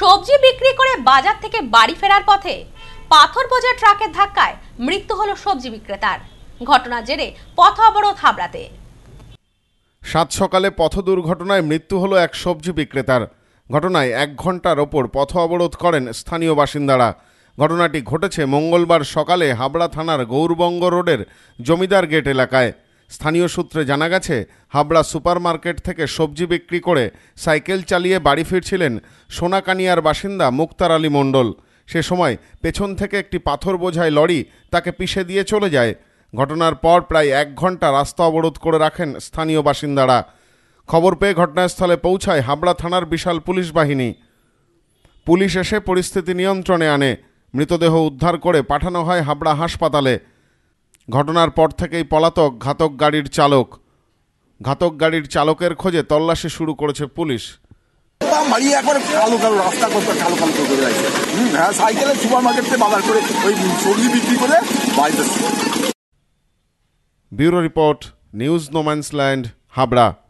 সবজি বিক্রি করে বাজার থেকে বাড়ি ফেরার পথে পাথর বোঝা ট্রাকের ধাক্কায় মৃত্যু হলো সবজি বিক্রেতার ঘটনা জেরে পথ অবরোধ হাবড়াতে সাত সকালে পথ দুর্ঘটনায় মৃত্যু হলো এক সবজি বিক্রেতার ঘটনায় এক ঘন্টার ওপর পথ অবরোধ করেন স্থানীয় বাসিন্দারা ঘটনাটি ঘটেছে মঙ্গলবার সকালে হাবড়া থানার গৌরবঙ্গ রোডের জমিদার গেট এলাকায় স্থানীয় সূত্রে জানা গেছে হাবড়া সুপার মার্কেট থেকে সবজি বিক্রি করে সাইকেল চালিয়ে বাড়ি ফিরছিলেন সোনাকানিয়ার বাসিন্দা মুক্তার আলী মণ্ডল সে সময় পেছন থেকে একটি পাথর বোঝায় লরি তাকে পিষে দিয়ে চলে যায় ঘটনার পর প্রায় এক ঘন্টা রাস্তা অবরোধ করে রাখেন স্থানীয় বাসিন্দারা খবর পেয়ে ঘটনাস্থলে পৌঁছায় হাবড়া থানার বিশাল পুলিশ বাহিনী পুলিশ এসে পরিস্থিতি নিয়ন্ত্রণে আনে মৃতদেহ উদ্ধার করে পাঠানো হয় হাবড়া হাসপাতালে ঘটনার পর থেকেই পলাতক ঘাতক গাড়ির চালক ঘাতক গাড়ির চালকের খোঁজে তল্লাশি শুরু করেছে পুলিশ রাস্তা করতে হ্যাঁ bureau report news no man's land Habra